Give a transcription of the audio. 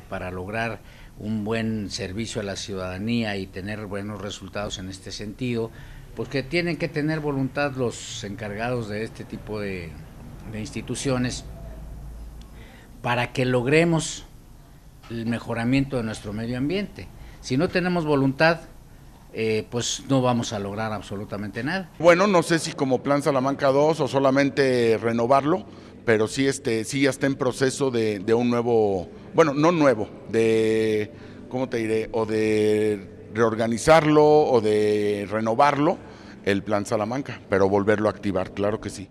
para lograr un buen servicio a la ciudadanía y tener buenos resultados en este sentido, pues que tienen que tener voluntad los encargados de este tipo de, instituciones para que logremos el mejoramiento de nuestro medio ambiente. Si no tenemos voluntad, eh, pues no vamos a lograr absolutamente nada. Bueno, no sé si como Plan Salamanca 2 o solamente renovarlo, pero sí, este, sí ya está en proceso de, de un nuevo, bueno, no nuevo, de, ¿cómo te diré? O de reorganizarlo o de renovarlo el plan Salamanca, pero volverlo a activar, claro que sí.